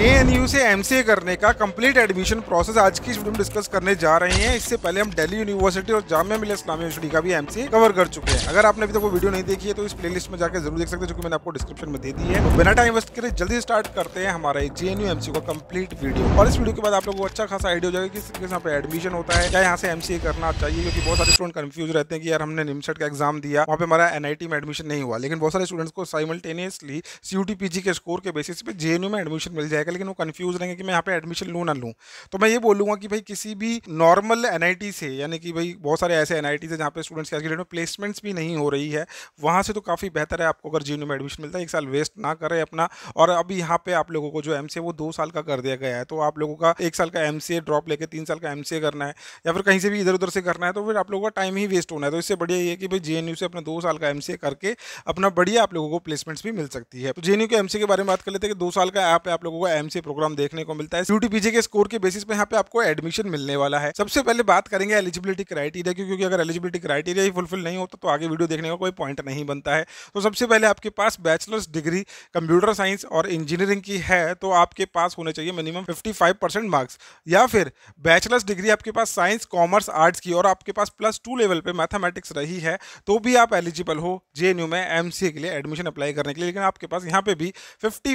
जे से एम करने का कंप्लीट एडमिशन प्रोसेस आज की इस वीडियो में डिस्कस करने जा रहे हैं इससे पहले हम दिल्ली यूनिवर्सिटी और जामिया मिलिया इस्लामिया यूनिवर्सिटी का भी एम कवर कर चुके हैं अगर आपने अभी तक वो वीडियो नहीं देखी है तो इस प्ले में जाकर जरूर देख सकते हैं जो कि मैंने आपको डिस्क्रिप्शन में दे दी है तो बिना टाइम वेस्ट करें जल्दी स्टार्ट करते हैं हमारे जे एन का कम्प्लीट वीडियो और इस वीडियो के बाद आप लोग को अच्छा खासा आइडिया हो जाएगा किस तरीके से यहाँ पर एडमिशन होता है क्या यहाँ से एम करना चाहिए क्योंकि बहुत सारे स्टूडेंट कन्फ्यूज रहते हैं कि यार हमने निमसेट का एग्जाम दिया वहाँ पर हमारा एनआईटी में एडमिशन नहीं हुआ लेकिन बहुत सारे स्टूडेंट्स को साइमल्टेनियसली सी के स्कोर के बेसिस पे जे में एडमिशन मिल जाएगा जाएगा लेकिन वो कन्फ्यूज रहेंगे कि मैं यहाँ पे एडमिशन लूँ ना लूँ तो मैं ये बोलूँगा कि भाई किसी भी नॉर्मल एन से यानी कि भाई बहुत सारे ऐसे एन आई है जहाँ पे स्टूडेंट्स की डेट में प्लेसमेंट्स भी नहीं हो रही है वहाँ से तो काफ़ी बेहतर है आपको अगर जी में एडमिशन मिलता है एक साल वेस्ट ना करें अपना और अभी यहाँ पे आप लोगों को जो एम वो दो साल का कर दिया गया है तो आप लोगों का एक साल का एम ड्रॉप लेके तीन साल का एम करना है या फिर कहीं से भी इधर उधर से करना है तो फिर आप लोगों का टाइम ही वेस्ट होना है तो इससे बढ़िया ये कि भाई जे से अपना दो साल का एम करके अपना बढ़िया आप लोगों को प्लेसमेंट्स भी मिल सकती है तो जे के एम के बारे में बात कर लेते हैं कि दो साल का ऐप है आप लोगों का एमसीए प्रोग्राम देखने को मिलता है यूटीपीजे के स्कोर के बेसिस पे यहाँ पे आपको एडमिशन मिलने वाला है सबसे पहले बात करेंगे एलिजिबिलिटी क्राइटेरिया की क्योंकि अगर एलिजिबिलिटी क्राइटेरिया ही फुलफिल नहीं होता तो आगे वीडियो देखने का कोई पॉइंट नहीं बनता है तो सबसे पहले आपके पास बैचलर्स डिग्री कंप्यूटर साइंस और इंजीनियरिंग की है तो आपके पास होने चाहिए मिनिमम फिफ्टी मार्क्स या फिर बैचलर्स डिग्री आपके पास साइंस कॉमर्स आर्ट्स की और आपके पास प्लस टू लेवल पर मैथमेटिक्स रही है तो भी आप एलिजिबल हो जे में एम के लिए एडमिशन अप्लाई करने के लिए लेकिन आपके पास यहाँ पे भी फिफ्टी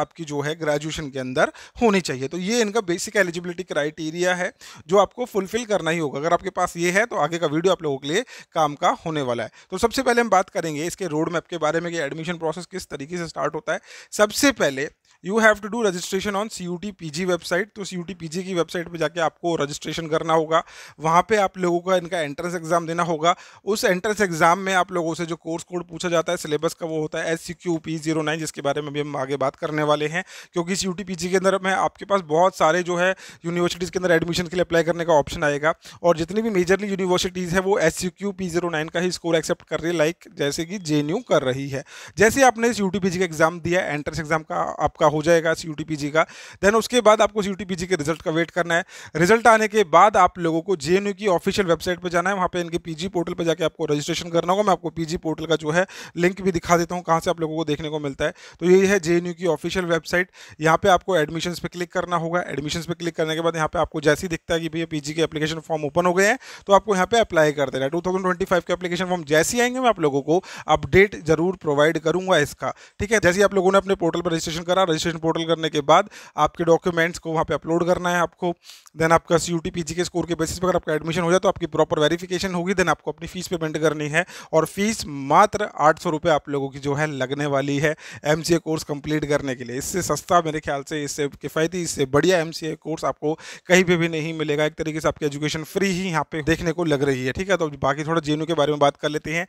आपकी जो है ग्रेजुएशन के अंदर होनी चाहिए तो ये इनका बेसिक एलिजिबिलिटी क्राइटेरिया है जो आपको फुलफिल करना ही होगा अगर आपके पास ये है तो आगे का वीडियो आप लोगों के लिए काम का होने वाला है तो सबसे पहले हम बात करेंगे इसके रोड मैप के बारे में कि एडमिशन प्रोसेस किस तरीके से स्टार्ट होता है सबसे पहले you have to do registration on C U T P G website तो C U T P G की वेबसाइट पर जाके आपको रजिस्ट्रेशन करना होगा वहाँ पर आप लोगों का इनका एंट्रेंस एग्जाम देना होगा उस एंट्रेंस एग्जाम में आप लोगों से जो कोर्स कोड पूछा जाता है सिलेबस का वो होता है S C Q P zero nine जिसके बारे में भी हम आगे बात करने वाले हैं क्योंकि C U T P G के अंदर में आपके पास बहुत सारे जो है यूनिवर्सिटीज़ के अंदर एडमिशन के लिए अप्लाई करने का ऑप्शन आएगा और जितनी भी मेजरली यूनिवर्सिटीज़ है वो S C Q P zero nine का ही स्कोर एक्सेप्ट कर रही है लाइक जैसे कि जे एन यू कर रही है जैसे आपने C U T P G का एग्जाम दिया एंट्रेंस एग्जाम का आपका हो जाएगा सी यू का देन उसके बाद आपको सी यू के रिजल्ट का वेट करना है रिजल्ट आने के बाद आप लोगों को जे की ऑफिशियल वेबसाइट पर जाना है वहाँ पे इनके जी पोर्टल पर जाकर आपको रजिस्ट्रेशन करना होगा मैं आपको पीजी पोर्टल का जो है लिंक भी दिखा देता हूँ कहाँ से आप लोगों को देखने को मिलता है तो ये है जे की ऑफिशियल वेबसाइट यहाँ पर आपको एडमिशन पर क्लिक करना होगा एडमिशन पर क्लिक करने के बाद यहाँ पर आपको जैसे ही दिखता है कि भैया जी के अपलीकेशन फॉर्म ओपन हो गए हैं तो आपको यहाँ पर अप्लाई कर देना ट्वेंटी फाइव के एप्लीकेशन फॉर्म जैसे ही आएंगे मैं आप लोगों को अपडेट जरूर प्रोवाइड करूंगा इसका ठीक है जैसे आप लोगों ने अपने पोर्टल पर रजिस्ट्रेशन करा रजिस्ट्रेशन पोर्टल करने के बाद आपके डॉक्यूमेंट्स को वहाँ पे अपलोड करना है आपको देन आपका सी यू के स्कोर के बेसिस पर अगर आपका एडमिशन हो जाए तो आपकी प्रॉपर वेरिफिकेशन होगी देन आपको अपनी फीस पेमेंट करनी है और फीस मात्र आठ सौ आप लोगों की जो है लगने वाली है एम कोर्स कंप्लीट करने के लिए इससे सस्ता मेरे ख्याल से इससे किफ़ायती इससे बढ़िया एम कोर्स आपको कहीं पर भी नहीं मिलेगा एक तरीके से आपकी एजुकेशन फ्री ही यहाँ पे देखने को लग रही है ठीक है तो बाकी थोड़ा जे के बारे में बात कर लेते हैं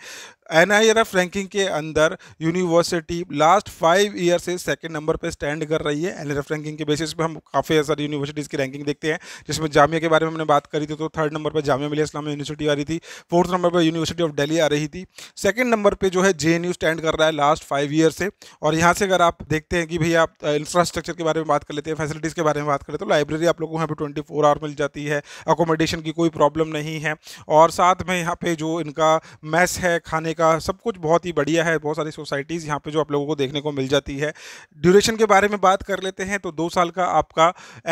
एन रैंकिंग के अंदर यूनिवर्सिटी लास्ट फाइव ईयर से सेकेंड नंबर पर स्टैंड कर रही है एन रैंकिंग के बेसिस पे हम काफ़ी सारी यूनिवर्सिटीज़ की रैंकिंग देखते हैं जिसमें जामिया के बारे में हमने बात करी थी तो थर्ड नंबर पर जामिया मिलिया इस्लामी यूनिवर्सिटी आ रही थी फोर्थ नंबर पर यूनिवर्सिटी ऑफ डेली आ रही थी सेकेंड नंबर पर जो है जे स्टैंड कर रहा है लास्ट फाइव ईयर से और यहाँ से अगर आप देखते हैं कि भैया आप इंफ्रास्ट्रक्चर के बारे में बात कर लेते हैं फैसिलिटीज़ के बारे में बात करें तो लाइब्रेरी आप लोगों को यहाँ पर ट्वेंटी फोर आवर मिल जाती है अकोमोडेशन की कोई प्रॉब्लम नहीं है और साथ में यहाँ पे जो इनका मैस है खाने का सब कुछ बहुत ही बढ़िया है बहुत सारी सोसाइटीज़ यहाँ पे जो आप लोगों को देखने को मिल जाती है ड्यूरेशन के बारे में बात कर लेते हैं तो दो साल का आपका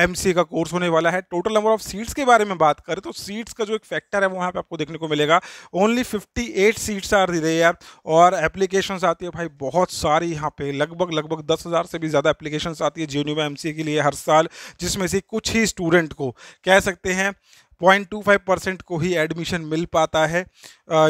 एम का कोर्स होने वाला है टोटल नंबर ऑफ सीट्स के बारे में बात करें तो सीट्स का जो एक फैक्टर है वो यहाँ पे आपको देखने को मिलेगा ओनली 58 सीट्स आर दी रही है और एप्लीकेशन आती है भाई बहुत सारी यहाँ पे लगभग लगभग दस हज़ार से भी ज़्यादा एप्लीकेशन आती है जे एम के लिए हर साल जिसमें से कुछ ही स्टूडेंट को कह सकते हैं 0.25 परसेंट को ही एडमिशन मिल पाता है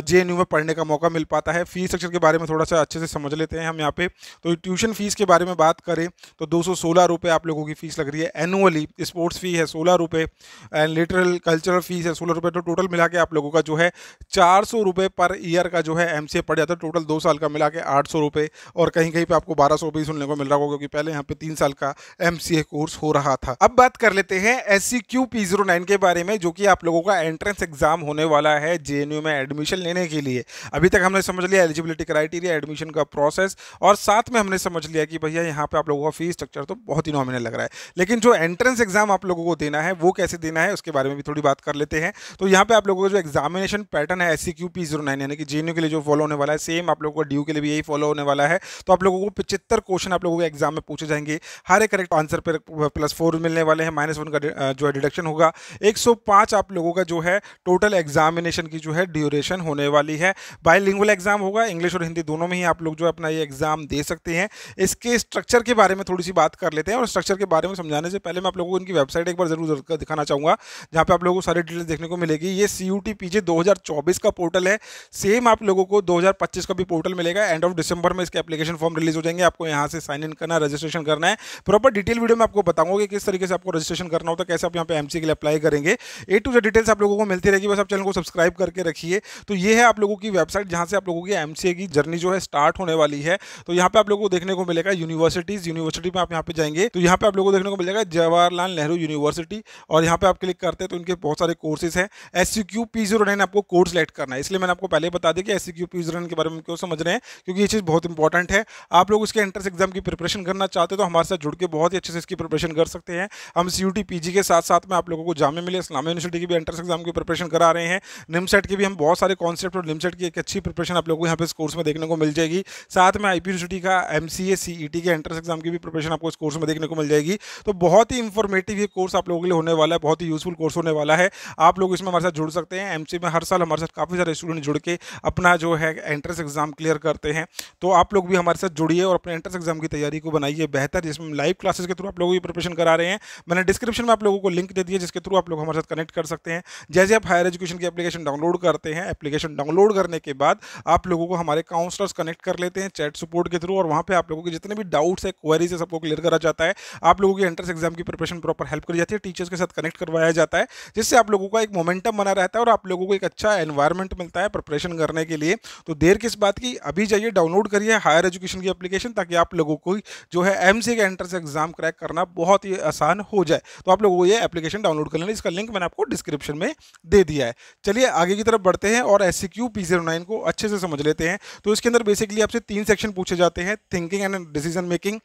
जे में पढ़ने का मौका मिल पाता है फ़ीस स्ट्रक्चर के बारे में थोड़ा सा अच्छे से समझ लेते हैं हम यहाँ पे तो ट्यूशन फ़ीस के बारे में बात करें तो दो सौ आप लोगों की फ़ीस लग रही है एनुअली स्पोर्ट्स फ़ी है सोलह रुपये एंड लिटरल कल्चरल फ़ीस है सोलह रुपये तो टोटल मिला के आप लोगों का जो है चार सौ रुपये पर ईयर का जो है एम सी ए पड़ जाता है टोटल दो साल का मिला के आठ सौ रुपये और कहीं कहीं पर आपको बारह सौ रुपये सुनने को मिल रहा होगा क्योंकि पहले यहाँ पे तीन साल का एम सी ए कोर्स हो रहा था अब बात कर लेते हैं S C Q P zero nine के बारे में जो कि आप लोगों का एंट्रेंस एग्जाम होने वाला है जे में एडमिशन लेने के लिए अभी तक हमने समझ लिया एलिजिबिलिटी क्राइटेरिया एडमिशन का प्रोसेस और साथ में हमने समझ लिया कि भैया यहाँ पे आप लोगों का फीस स्ट्रक्चर तो बहुत ही नॉमिनल लग रहा है लेकिन जो एंट्रेंस एग्जाम आप लोगों को देना है वो कैसे देना है उसके बारे में भी थोड़ी बात कर लेते हैं तो यहाँ पर आप लोगों का जो एग्जामिनेशन पैटर्न है एस सी e यानी कि जे के लिए जो फॉलो होने वाला है सेम आप लोगों का ड्यू के लिए भी यही फॉलो होने वाला है तो आप लोगों को पिछहत्तर क्वेश्चन आप लोगों के एग्जाम में पूछे जाएंगे हर एक करेक्ट आंसर पर प्लस फोर मिलने वाले हैं माइनस वन का जो है डिडक्शन होगा पाँच आप लोगों का जो है टोटल एग्जामिनेशन की जो है ड्यूरेशन होने वाली है बाई एग्जाम होगा इंग्लिश और हिंदी दोनों में ही आप लोग जो अपना ये एग्जाम दे सकते हैं इसके स्ट्रक्चर के बारे में थोड़ी सी बात कर लेते हैं और स्ट्रक्चर के बारे में समझाने से पहले मैं आप लोगों को इनकी वेबसाइट एक बार जरूर दिखाना चाहूंगा जहां पे आप लोगों को सारी डिटेल देखने को मिलेगी ये सी यू का पोर्टल है सेम आप लोगों को दो का भी पोर्टल मिलेगा एंड ऑफ डिसंबर में इसके एप्लीकेशन फॉर्म रिलीज हो जाएंगे आपको यहाँ से साइन इन करना रजिस्ट्रेशन करना है प्रॉपर डिटेल वीडियो में आपको बताऊंगा कि किस तरीके से आपको रजिस्ट्रेशन करना होता है कैसे आप यहाँ पे एमसी के लिए अप्लाई करेंगे ए टू जेड डिटेल्स आप लोगों को मिलती रहेगी बस आप चैनल को सब्सक्राइब करके रखिए तो ये है आप लोगों की वेबसाइट जहाँ से आप लोगों की एम की जर्नी जो है स्टार्ट होने वाली है तो यहाँ पे आप लोगों को देखने को मिलेगा यूनिवर्सिटीज यूनिवर्सिटी में आप यहाँ पे जाएंगे तो यहाँ पे आप लोगों को देखने को मिलेगा जवाहरलाल नेहरू यूनिवर्सिटी और यहाँ पे आप क्लिक करते हैं तो इनके बहुत सारे कोर्सेज हैं S C Q P zero nine आपको कोर्स सेलेक्ट करना है इसलिए मैंने आपको पहले बता दिया कि S C Q P zero nine के बारे में क्यों समझ रहे हैं क्योंकि ये चीज़ बहुत इंपॉर्टेंट है आप लोग इसके एंट्रेंस एग्जाम की प्रिपरेशन करना चाहते तो हमारे साथ जुड़ के बहुत ही अच्छे से इसकी प्रिपरेशन कर सकते हैं हम सी यू के साथ साथ में आप लोगों को जामे मिले इस्लामी यूनिवर्सिटी की भी एंट्रेंस एग्जाम की प्रिपरेशन करा रहे हैं निमसेट की भी हम बहुत सारे कॉन्सेप्ट और निमसेट की एक अच्छी प्रिपरेशन आप लोगों को यहाँ पे इस कोर्स में देखने को मिल जाएगी साथ में आई यूनिवर्सिटी का एम सी e के एंट्रेंस एग्जाम की भी प्रिपरेशन आपको इस कोर्स में देखने को मिल जाएगी तो बहुत ही इन्फॉर्मेटिव ये कोर्स आप लोगों के लिए होने वाला है बहुत ही यूजफुल कोर्स होने वाला है आप लोग इसमें हमारे साथ जुड़ सकते हैं एम में हर साल हमारे साथ काफ़ी सारे स्टूडेंट जुड़ के अपना जो है एंट्रेंस एग्जाम क्लियर करते हैं तो आप लोग भी हमारे साथ जुड़िए और अपने एंट्रेंस एग्जाम की तैयारी को बनाइए बेहतर जिसमें लाइव क्लासेस के थ्रू आप लोगों की प्रिपरेशन करा रहे हैं मैंने डिस्क्रिप्शन में आप लोगों को लिंक दे दिया जिसके थ्रू आप लोग हमारे साथ कनेक्ट कनेक्ट कर सकते हैं जैसे आप हायर एजुकेशन की एप्लीकेशन डाउनलोड करते हैं एप्लीकेशन डाउनलोड करने के बाद आप लोगों को हमारे काउंसलर्स कनेक्ट कर लेते हैं चैट सपोर्ट के थ्रू और वहाँ पर आप लोगों के जितने भी डाउट्स है क्वेरीज है सबको क्लियर करा जाता है आप लोगों की एंट्रेंस एग्जाम की प्रिपरेशन प्रॉपर हेल्प करी जाती है टीचर्स के साथ कनेक्ट करवाया जाता है जिससे आप लोगों का एक मोमेंटम बना रहता है और आप लोगों को एक अच्छा एनवायरमेंट मिलता है प्रिपरेशन करने के लिए तो देर किस बात की अभी जाइए डाउनलोड करिए हायर एजुकेशन की एप्लीकेशन ताकि आप लोगों को जो है एम का एंट्रेंस एग्जाम क्रैक करना बहुत ही आसान हो जाए तो आप लोगों को ये एप्लीकेशन डाउनलोड कर लेना इसका लिंक मैंने आपको आपको डिस्क्रिप्शन में दे दिया है चलिए आगे की तरफ बढ़ते हैं और S Q P zero nine को अच्छे से समझ लेते हैं तो इसके अंदर बेसिकली आपसे तीन सेक्शन पूछे जाते हैं thinking and decision making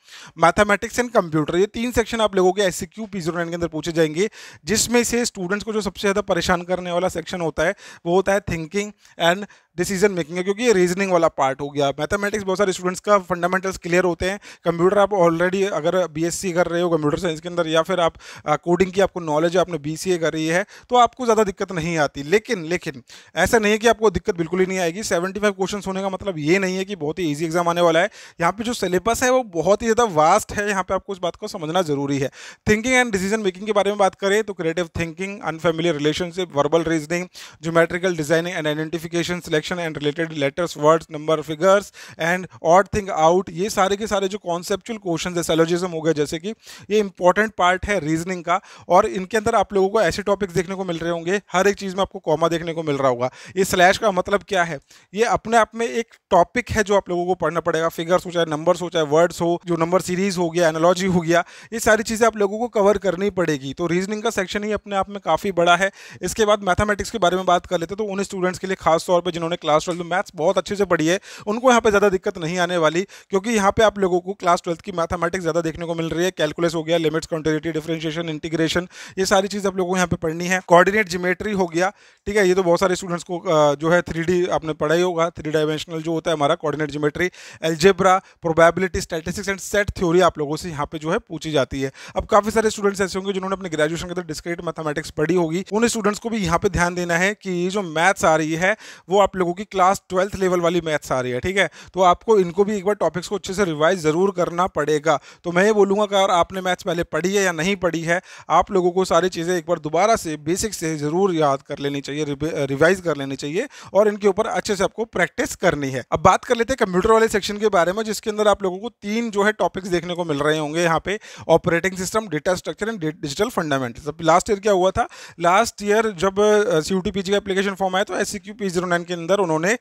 mathematics and computer ये तीन सेक्शन आप लोगों के S Q P zero nine के अंदर पूछे जाएंगे जिसमें से स्टूडेंट्स को जो सबसे ज़्यादा परेशान करने वाला सेक्शन होता है वो होता है थिंकिंग एंड डिसीजन मेकिंग है क्योंकि ये रीजनिंग वाला पार्ट हो गया मैथमेटिक्स बहुत सारे स्टूडेंट्स का फंडामेंटल्स क्लियर होते हैं कंप्यूटर आप ऑलरेडी अगर बीएससी कर रहे हो कंप्यूटर साइंस के अंदर या फिर आप कोडिंग की आपको नॉलेज है आपने बीसीए रही है तो आपको ज़्यादा दिक्कत नहीं आती लेकिन लेकिन ऐसा नहीं है कि आपको दिक्कत बिल्कुल ही नहीं आएगी सेवेंटी फाइव क्वेश्चन होने का मतलब ये नहीं है कि बहुत ही ईजी एग्जाम आने वाला है यहाँ पर जो सिलेबस है वो बहुत ही ज़्यादा वास्ट है यहाँ पर आपको इस बात को समझना जरूरी है थिंकिंग एंड डिसीजन मेकिंग के बारे में बात करें तो creative thinking unfamiliar relationship verbal reasoning geometrical designing and identification selection section and related letters words number figures and odd thing out ये सारे के सारे जो कॉन्सेप्चुअल क्वेश्चन है सेलोजिज्म हो गया जैसे कि ये इंपॉर्टेंट पार्ट है रीजनिंग का और इनके अंदर आप लोगों को ऐसे टॉपिक्स देखने को मिल रहे होंगे हर एक चीज़ में आपको कॉमा देखने को मिल रहा होगा ये स्लैश का मतलब क्या है ये अपने आप में एक टॉपिक है जो आप लोगों को पढ़ना पड़ेगा फिगर्स हो चाहे नंबर्स हो चाहे वर्ड्स हो जो नंबर सीरीज हो गया एनोलॉजी हो गया ये सारी चीज़ें आप लोगों को कवर करनी पड़ेगी तो रीजनिंग का सेक्शन ही अपने आप में काफ़ी बड़ा है इसके बाद मैथमेटिक्स के बारे में बात कर लेते तो उन स्टूडेंट्स के लिए खास तौर पर जिन्होंने जिन्होंने क्लास ट्वेल्थ में मैथ्स बहुत अच्छे से पढ़ी है उनको यहाँ पे ज़्यादा दिक्कत नहीं आने वाली क्योंकि यहाँ पे आप लोगों को क्लास ट्वेल्थ की मैथमेटिक्स ज़्यादा देखने को मिल रही है कैलकुलस हो गया लिमिट्स क्वान्टिटी डिफ्रेंशिएशन इंटीग्रेशन ये सारी चीज़ आप लोगों को यहाँ पे पढ़नी है कॉर्डिनेट जीमेट्री हो गया ठीक है ये तो बहुत सारे स्टूडेंट्स को जो है थ्री आपने पढ़ाई होगा थ्री डायमेंशनल जो होता है हमारा coordinate geometry algebra probability statistics and set theory आप लोगों से यहाँ पे जो है पूछी जाती है अब काफ़ी सारे स्टूडेंट्स ऐसे होंगे जिन्होंने अपने ग्रेजुएशन के अंदर डिस्क्रेट मैथमेटिक्स पढ़ी होगी उन स्टूडेंट्स को भी यहाँ पे ध्यान देना है कि ये जो मैथ्स आ रही है वो आप लोग लोगों की क्लास ट्वेल्थ लेवल वाली मैथ्स आ रही है ठीक है तो आपको इनको भी एक बार टॉपिक्स को अच्छे से रिवाइज ज़रूर करना पड़ेगा तो मैं ये बोलूँगा कि अगर आपने मैथ्स पहले पढ़ी है या नहीं पढ़ी है आप लोगों को सारी चीज़ें एक बार दोबारा से बेसिक से ज़रूर याद कर लेनी चाहिए रिवाइज कर लेनी चाहिए और इनके ऊपर अच्छे से आपको प्रैक्टिस करनी है अब बात कर लेते हैं कंप्यूटर वाले सेक्शन के बारे में जिसके अंदर आप लोगों को तीन जो है टॉपिक्स देखने को मिल रहे होंगे यहाँ पे operating system data structure and digital fundamental last year क्या हुआ था लास्ट ईयर जब सी का एप्लीकेशन फॉर्म आया तो एस सी के अंदर अंदर उन्होंने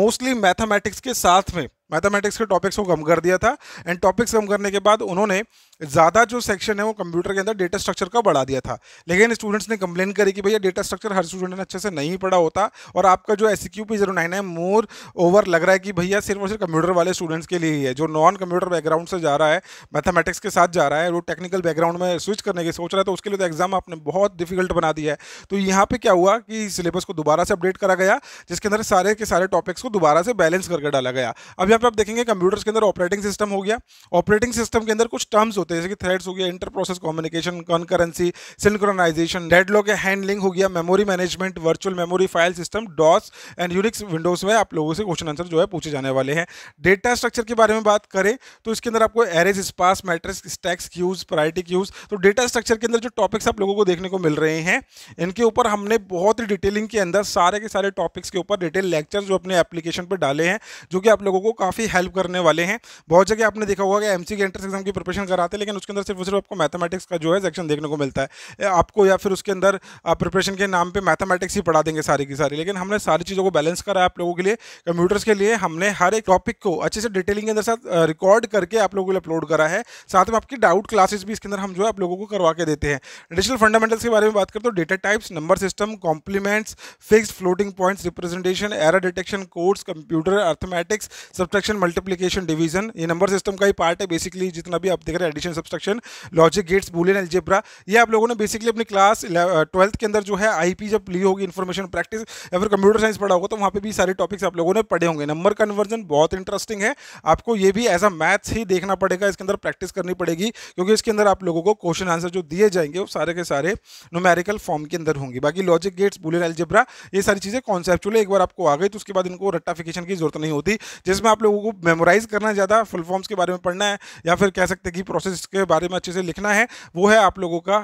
मोस्टली मैथमेटिक्स के साथ में मैथमेटिक्स के टॉपिक्स को कम कर दिया था एंड टॉपिक्स कम करने के बाद उन्होंने ज़्यादा जो सेक्शन है वो कंप्यूटर के अंदर डेटा स्ट्रक्चर का बढ़ा दिया था लेकिन स्टूडेंट्स ने कंप्लेन करी कि भैया डेटा स्ट्रक्चर हर स्टूडेंट ने अच्छे से नहीं पढ़ा होता और आपका जो S Q P zero nine है मोर ओवर लग रहा है कि भैया सिर्फ और सिर्फ कंप्यूटर वाले स्टूडेंट्स के लिए ही है जो नॉन कंप्यूटर बैकग्राउंड से जा रहा है मैथमेटिक्स के साथ जा रहा है वो टेक्निकल बैकग्राउंड में स्विच करने की सोच रहा है तो उसके लिए तो एग्जाम आपने बहुत डिफिकल्ट बना दिया है तो यहाँ पर क्या हुआ कि सिलेबस को दोबारा से अपडेट करा गया जिसके अंदर सारे के सारे टॉपिक्स को दोबारा से बैलेंस करके डाला गया अब यहाँ पे आप देखेंगे कंप्यूटर्स के अंदर ऑपरेटिंग सिस्टम हो गया ऑपरेटिंग सिस्टम के अंदर कुछ टर्म्स होते हैं जैसे कि थ्रेड्स हो गया inter process communication concurrency synchronisation deadlock या हैंडलिंग हो गया memory management virtual memory file system DOS and Unix Windows में आप लोगों से क्वेश्चन आंसर जो है पूछे जाने वाले हैं डेटा स्ट्रक्चर के बारे में बात करें तो इसके अंदर आपको arrays sparse matrix stacks queues priority queues तो डेटा स्ट्रक्चर के अंदर जो टॉपिक्स आप लोगों को देखने को मिल रहे हैं इनके ऊपर हमने बहुत ही डिटेलिंग के अंदर सारे के सारे टॉपिक्स के ऊपर डिटेल लेक्चर जो अपने एप्लीकेशन पर डाले हैं जो कि आप लोगों को काफ़ी काफ़ी हेल्प करने वाले हैं बहुत जगह आपने देखा होगा कि एम के एंट्रेंस एग्जाम की प्रिपरेशन कराते हैं लेकिन उसके अंदर सिर्फ सिर्फ आपको मैथमेटिक्स का जो है सेक्शन देखने को मिलता है आपको या फिर उसके अंदर प्रिपरेशन के नाम पर मैथमेटिक्स ही पढ़ा देंगे सारी की सारी लेकिन हमने सारी चीज़ों को बैलेंस करा है आप लोगों के लिए कंप्यूटर्स के लिए हमने हर एक टॉपिक को अच्छे से डिटेलिंग के अंदर साथ रिकॉर्ड करके आप लोगों के लिए अपलोड करा है साथ में आपकी डाउट क्लासेस भी इसके अंदर हम जो है आप लोगों को करवा के देते हैं डिजिटल फंडामेंटल्स के बारे में बात करते तो data types number system complements fix floating points representation error detection codes computer arithmetics सब सब्सट्रक्शन मल्टीप्लीकेशन डिवीजन ये नंबर सिस्टम का ही पार्ट है बेसिकली जितना भी आप देख रहे हैं addition subtraction logic gates Boolean algebra ये आप लोगों ने बेसिकली अपनी क्लास ट्वेल्थ uh, के अंदर जो है आईपी जब ली होगी इन्फॉर्मेशन प्रैक्टिस या फिर कंप्यूटर साइंस पढ़ा होगा तो वहाँ पर भी सारे टॉपिक्स आप लोगों ने पढ़े होंगे नंबर कन्वर्जन बहुत इंटरेस्टिंग है आपको ये भी एज अ मैथ्स ही देखना पड़ेगा इसके अंदर प्रैक्टिस करनी पड़ेगी क्योंकि इसके अंदर आप लोगों को क्वेश्चन आंसर जो दिए जाएंगे वो सारे के सारे नोमेरिकल फॉर्म के अंदर होंगे बाकी लॉजिक गेट्स बुलियन एल्जेब्रा ये सारी चीज़ें कॉन्सेप्चुअल एक बार आपको आ गई तो उसके बाद इनको रट्टाफिकेशन की जरूरत नहीं होती जिसमें आप लोगों को मेमोराइज करना है ज़्यादा फुल फॉर्म्स के बारे में पढ़ना है या फिर कह सकते हैं कि प्रोसेस के बारे में अच्छे से लिखना है वो है आप लोगों का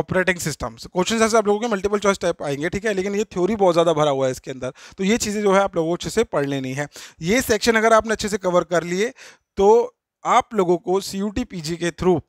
ऑपरेटिंग सिस्टम क्वेश्चन ऐसे आप लोगों के मल्टीपल चॉइस टाइप आएंगे ठीक है लेकिन ये थ्योरी बहुत ज़्यादा भरा हुआ है इसके अंदर तो ये चीज़ें जो है आप लोगों को अच्छे से पढ़ लेनी है ये सेक्शन अगर आपने अच्छे से कवर कर लिए तो आप लोगों को सी यू के थ्रू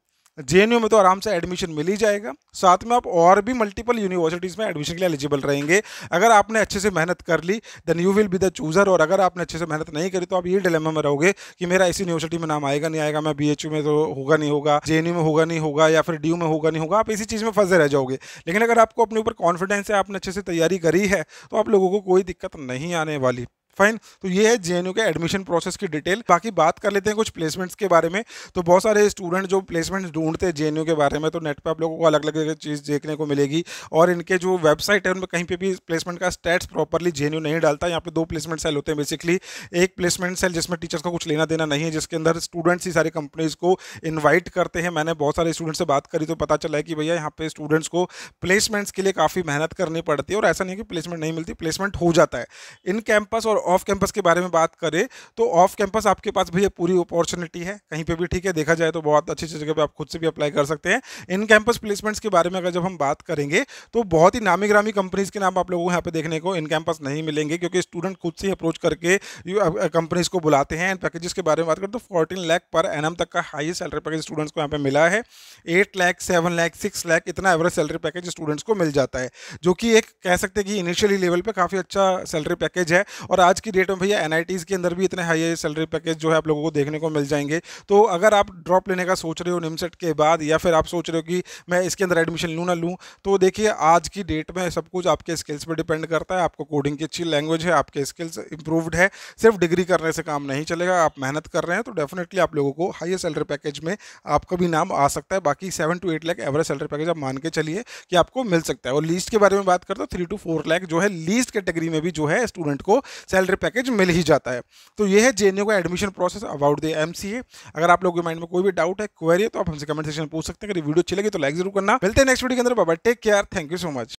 जे में तो आराम से एडमिशन मिल ही जाएगा साथ में आप और भी मल्टीपल यूनिवर्सिटीज़ में एडमिशन के लिए एलिजिबल रहेंगे अगर आपने अच्छे से मेहनत कर ली then you will be the chooser और अगर आपने अच्छे से मेहनत नहीं करी तो आप ये डिलेमा में रहोगे कि मेरा इसी यूनिवर्सिटी में नाम आएगा नहीं आएगा मैं बी में तो होगा नहीं होगा जे में होगा नहीं होगा या फिर डी में होगा नहीं होगा आप इसी चीज़ में फंसे रह जाओगे लेकिन अगर आपको अपने ऊपर कॉन्फिडेंस है आपने अच्छे से तैयारी करी है तो आप लोगों को कोई दिक्कत नहीं आने वाली फाइन तो ये है जे के एडमिशन प्रोसेस की डिटेल बाकी बात कर लेते हैं कुछ प्लेसमेंट्स के बारे में तो बहुत सारे स्टूडेंट जो प्लेसमेंट्स ढूंढते हैं जे के बारे में तो नेट पर आप लोगों को अलग अलग चीज़ देखने को मिलेगी और इनके जो वेबसाइट है उनमें कहीं पर भी प्लेसमेंट का स्टेट्स प्रॉपरली जे नहीं डालता यहाँ पे दो प्लेसमेंट सेल होते हैं बेसिकली एक प्लेसमेंट सेल जिसमें टीचर्स को कुछ लेना देना नहीं है जिसके अंदर स्टूडेंट्स ही सारी कंपनीज़ को इन्वाइट करते हैं मैंने बहुत सारे स्टूडेंट से बात करी तो पता चला है कि भैया यहाँ पे स्टूडेंट्स को प्लेसमेंट्स के लिए काफ़ी मेहनत करनी पड़ती है और ऐसा नहीं कि प्लेसमेंट नहीं मिलती प्लेसमेंट हो जाता है इन कैंपस और ऑफ कैंपस के बारे में बात करें तो ऑफ कैंपस आपके पास भैया पूरी अपॉर्चुनिटी है कहीं पे भी ठीक है देखा जाए तो बहुत अच्छी अच्छी जगह पे आप खुद से भी अप्लाई कर सकते हैं इन कैंपस प्लेसमेंट्स के बारे में अगर जब हम बात करेंगे तो बहुत ही नामी ग्रामी कंपनीज के नाम आप लोगों को यहाँ पे देखने को इन कैंपस नहीं मिलेंगे क्योंकि स्टूडेंट खुद से अप्रोच करके कंपनीज को बुलाते हैं पैकेजेस के बारे में बात करें तो फोर्टीन लैख पर एन तक का हाईएस्ट सैलरी पैकेज स्टूडेंट्स को यहाँ पर मिला है eight lakh seven lakh six lakh इतना एवरेज सैलरी पैकेज स्टूडेंट्स को मिल जाता है जो कि एक कह सकते हैं कि इनिशियली लेवल पर काफ़ी अच्छा सैलरी पैकेज है और आज आज की डेट में भैया एन के अंदर भी इतने हाई सैलरी पैकेज जो है आप लोगों को देखने को मिल जाएंगे तो अगर आप ड्रॉप लेने का सोच रहे हो निमसेट के बाद या फिर आप सोच रहे हो कि मैं इसके अंदर एडमिशन लूँ ना लूँ तो देखिए आज की डेट में सब कुछ आपके स्किल्स पर डिपेंड करता है आपको कोडिंग की अच्छी लैंग्वेज है आपके स्किल्स इंप्रूवड है सिर्फ डिग्री करने से काम नहीं चलेगा आप मेहनत कर रहे हैं तो डेफिनेटली आप लोगों को हाइयर सैलरी पैकेज में आपका भी नाम आ सकता है बाकी seven to eight lakh average salary package आप मान के चलिए कि आपको मिल सकता है और लीस्ट के बारे में बात करते हो थ्री टू फोर लैक जो है लीस्ट कैटेगरी में भी जो है स्टूडेंट को सैलरी सैलरी पैकेज मिल ही जाता है तो ये है जे का admission process about the M अगर आप लोगों के माइंड में कोई भी डाउट है क्वेरी है तो आप हमसे कमेंट सेक्शन में पूछ सकते हैं अगर वीडियो चलेगी तो लाइक जरूर करना मिलते हैं नेक्स्ट वीडियो के अंदर बाबा take care thank you so much